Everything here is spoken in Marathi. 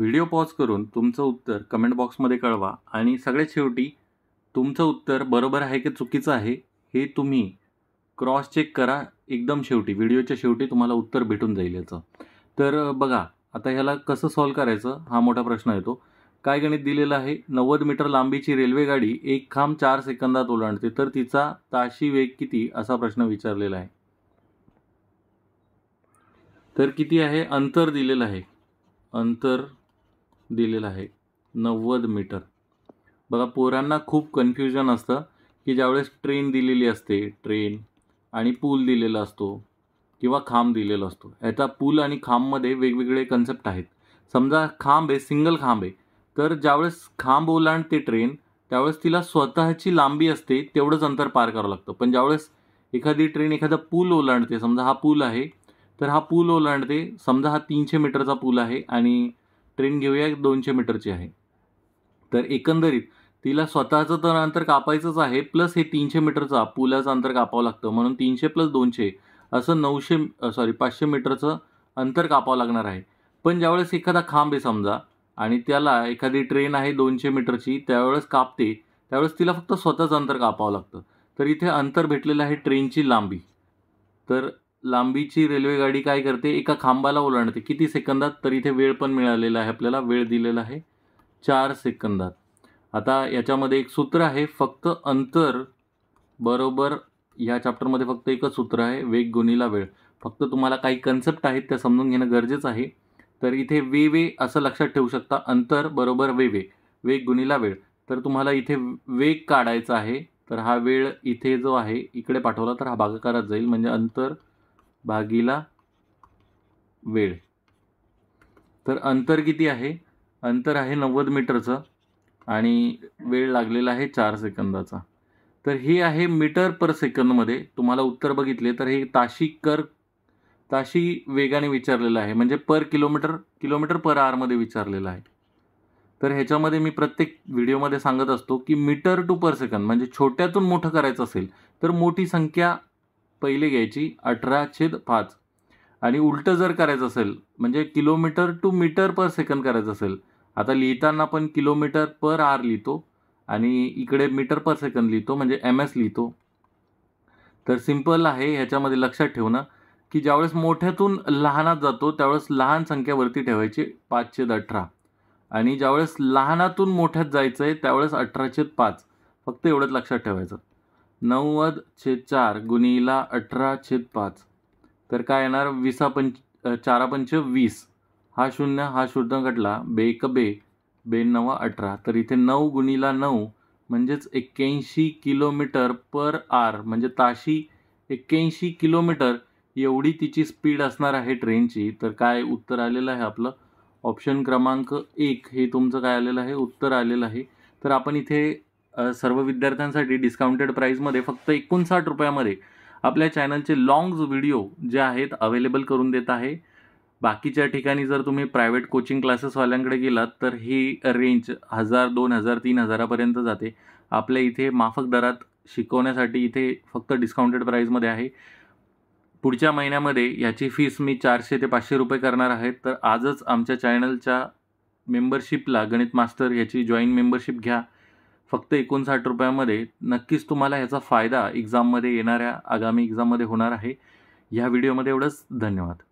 व्हिडिओ पॉज करून तुमचं उत्तर कमेंट बॉक्समध्ये कळवा आणि सगळ्यात शेवटी तुमचं उत्तर बरोबर आहे की चुकीचं आहे हे तुम्ही क्रॉस चेक करा एकदम शेवटी व्हिडिओच्या शेवटी तुम्हाला उत्तर भेटून जाईल याचं तर बघा आता ह्याला कसं सॉल्व करायचं हा मोठा प्रश्न येतो काय गणित दिलेलं आहे नव्वद मीटर लांबीची रेल्वेगाडी एक खांब चार सेकंदात ओलांडते तर तिचा ताशी वेग किती असा प्रश्न विचारलेला आहे तर किती आहे अंतर दिलेलं आहे अंतर दिलेलं आहे नव्वद मीटर बघा पोरांना खूप कन्फ्युजन असतं की ज्यावेळेस ट्रेन दिलेली असते ट्रेन आणि पूल दिलेला असतो किंवा खांब दिलेला असतो याचा पूल आणि खांबमध्ये वेगवेगळे कन्सेप्ट आहेत समजा खांब आहे सिंगल खांब आहे तर ज्यावेळेस खांब ओलांडते ट्रेन त्यावेळेस तिला स्वतःची लांबी असते तेवढंच अंतर पार करावं लागतं पण ज्यावेळेस एखादी ट्रेन एखादा पूल ओलांडते समजा हा पूल आहे तर हा पूल ओलांडते समजा हा तीनशे मीटरचा पूल आहे आणि ट्रेन घेऊया दोनशे मीटरची आहे तर एकंदरीत तिला स्वतःचं तर अंतर कापायचंच आहे प्लस हे तीनशे मीटरचा पुलाचं अंतर कापावं लागतं म्हणून तीनशे प्लस दोनशे असं नऊशे सॉरी पाचशे मीटरचं अंतर कापावं लागणार आहे पण ज्यावेळेस एखादा खांब आहे समजा आणि त्याला एखादी ट्रेन आहे दोनशे मीटरची त्यावेळेस कापते त्यावेळेस तिला फक्त स्वतःचं अंतर कापावं लागतं तर इथे अंतर भेटलेलं आहे ट्रेनची लांबी तर लांबीची रेल्वेगाडी काय करते एका खांबाला ओलांडते किती सेकंदात तर इथे वेळ पण मिळालेला आहे आपल्याला वेळ दिलेला आहे चार सेकंदात आता याच्यामध्ये एक सूत्र आहे फक्त अंतर बरोबर या चॅप्टरमध्ये फक्त एकच सूत्र आहे वेग गुणीला वेळ फक्त तुम्हाला काही कन्सेप्ट आहेत त्या समजून घेणं गरजेचं आहे तर इथे वे वे असं लक्षात ठेवू शकता अंतर बरोबर वे वे वेग गुणीला वेळ तर तुम्हाला इथे वेग काढायचा आहे तर हा वेळ इथे जो आहे इकडे पाठवला तर हा भागाकारात जाईल म्हणजे अंतर भागीला वेळ तर अंतर किती आहे अंतर आहे नव्वद मीटरचं आणि वेळ लागलेला आहे चार सेकंदाचा तर हे आहे मीटर पर सेकंदमध्ये तुम्हाला उत्तर बघितले तर हे ताशी कर ताशी वेगाने विचारलेलं आहे म्हणजे पर किलोमीटर किलोमीटर पर आरमध्ये विचारलेलं आहे तर ह्याच्यामध्ये मी प्रत्येक व्हिडिओमध्ये सांगत असतो की मीटर टू पर सेकंद म्हणजे छोट्यातून मोठं करायचं असेल तर मोठी संख्या पहिली घ्यायची अठरा छेद पाच आणि उलटं जर करायचं असेल म्हणजे kilometre to metre per second करायचं असेल आता लिहिताना पण किलोमीटर पर आर लिहितो आणि इकडे मीटर पर सेकंद लिहितो म्हणजे एम एस लिहितो तर सिम्पल आहे ह्याच्यामध्ये लक्षात ठेवणं की ज्यावेळेस मोठ्यातून लहानात जातो त्यावेळेस लहान संख्यावरती ठेवायचे छेद अठरा आणि ज्यावेळेस लहानातून मोठ्यात जायचं आहे त्यावेळेस छेद पाच फक्त एवढंच लक्षात ठेवायचं नव्वद छेद चार गुणिला अठरा छेद पाच तर काय येणार विसा पंच चारा पंच वीस हा शून्य हा शुद्ध घटला बेक बे बेनवा अठरा तर इथे नऊ गुणिला नऊ म्हणजेच एक्क्याऐंशी किलोमीटर पर आर म्हणजे ताशी एक्क्याऐंशी किलोमीटर एवढी तिची स्पीड असणार आहे ट्रेनची तर काय उत्तर आलेलं आहे आपलं ऑप्शन क्रमांक एक हे तुमचं काय आलेलं आहे उत्तर आलेलं आहे तर आपण इथे सर्व विद्यार्थ्यांसाठी डिस्काउंटेड प्राईजमध्ये फक्त एकोणसाठ रुपयामध्ये आपल्या चॅनलचे लाँग्ज व्हिडिओ जे आहेत अवेलेबल करून देत आहे बाकीच्या ठिकाणी जर तुम्ही प्रायव्हेट कोचिंग क्लासेसवाल्यांकडे गेलात तर ही रेंज हजार दोन हजार तीन हजारापर्यंत जाते आपल्या इथे माफक दरात शिकवण्यासाठी इथे फक्त डिस्काउंटेड प्राईजमध्ये आहे पुढच्या महिन्यामध्ये याची फीस मी चारशे ते पाचशे रुपये करणार आहेत तर आजच आमच्या चॅनलच्या मेंबरशिपला गणित मास्टर याची जॉईन मेंबरशिप घ्या फक्त एकोणसाठ रुपयामध्ये नक्कीच तुम्हाला ह्याचा फायदा एक्झाममध्ये येणाऱ्या आगामी एक्झाममध्ये होणार आहे ह्या व्हिडिओमध्ये एवढंच धन्यवाद